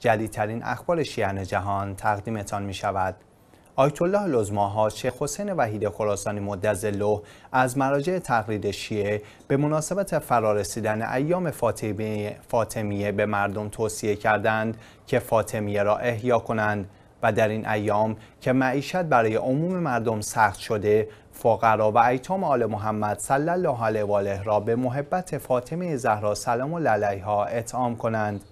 جدیدترین اخبار شیعن جهان تقدیمتان می شود. آیت الله لزماها شیخ حسین وحید خراسانی مدزلو از مراجع تقلید شیعه به مناسبت فرارسیدن ایام فاطمیه, فاطمیه به مردم توصیه کردند که فاطمیه را احیا کنند و در این ایام که معیشت برای عموم مردم سخت شده فقرا و ایتام آل محمد صلی الله علیه و آله را به محبت فاطمه زهرا سلام الله علیها اطعام کنند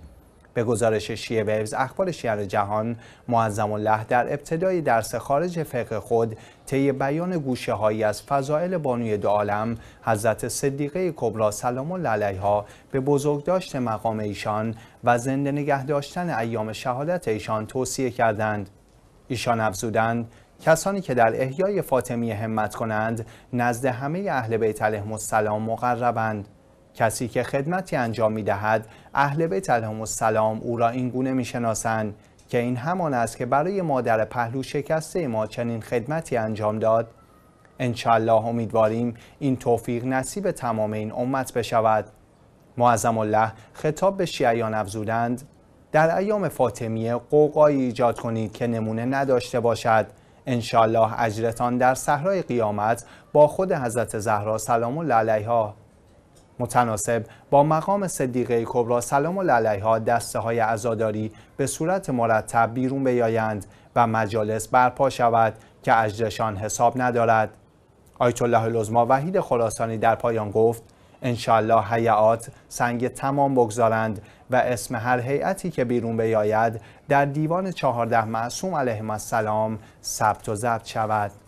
به گزارش شیه ویوز اخبار شیعه جهان معظم الله در ابتدای درس خارج فقه خود طی بیان گوشه هایی از فضائل بانوی دو عالم حضرت صدیقه کبرا سلام الله علیها به بزرگداشت مقام ایشان و زنده نگه داشتن ایام شهادت ایشان توصیه کردند ایشان افزودند کسانی که در احیای فاطمی همت کنند نزد همه اهل بیت علیهم السلام مقربند کسی که خدمتی انجام می دهد اهل بیت و سلام او را این گونه می شناسند که این همان است که برای مادر پهلو شکسته ما چنین خدمتی انجام داد انشالله امیدواریم این توفیق نصیب تمام این امت بشود معظم الله خطاب به شیعیان افزودند در ایام فاطمیه قوقایی ایجاد کنید که نمونه نداشته باشد انشالله اجرتان در صحرای قیامت با خود حضرت زهرا سلام الله علیها متناسب با مقام صدیقه کبرا سلام علیها دسته های عزاداری به صورت مرتب بیرون بیایند و مجالس برپا شود که اجرشان حساب ندارد آیت الله لزما وحید خراسانی در پایان گفت انشالله حیعات سنگ تمام بگذارند و اسم هر هیئتی که بیرون بیاید در دیوان چهارده معصوم علیهم السلام ثبت و ضبط شود